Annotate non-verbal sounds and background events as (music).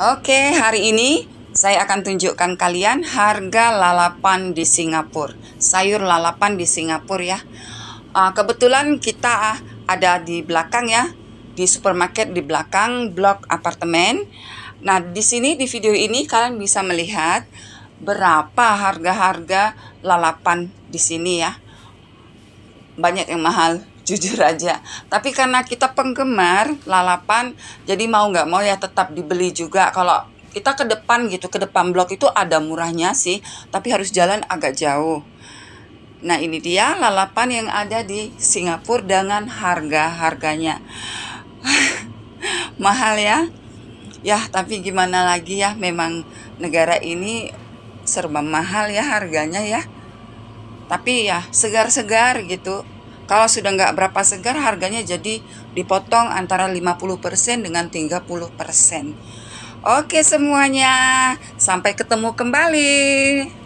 Oke, hari ini saya akan tunjukkan kalian harga lalapan di Singapura. Sayur lalapan di Singapura ya. Ah, kebetulan kita ada di belakang ya, di supermarket di belakang blok apartemen. Nah, di sini di video ini kalian bisa melihat berapa harga-harga lalapan di sini ya. Banyak yang mahal, jujur aja tapi karena kita penggemar lalapan jadi mau nggak mau ya tetap dibeli juga kalau kita ke depan gitu ke depan blok itu ada murahnya sih tapi harus jalan agak jauh nah ini dia lalapan yang ada di Singapura dengan harga harganya (laughs) mahal ya ya tapi gimana lagi ya memang negara ini serba mahal ya harganya ya tapi ya segar-segar gitu kalau sudah nggak berapa segar harganya jadi dipotong antara 50% dengan 30%. Oke semuanya, sampai ketemu kembali.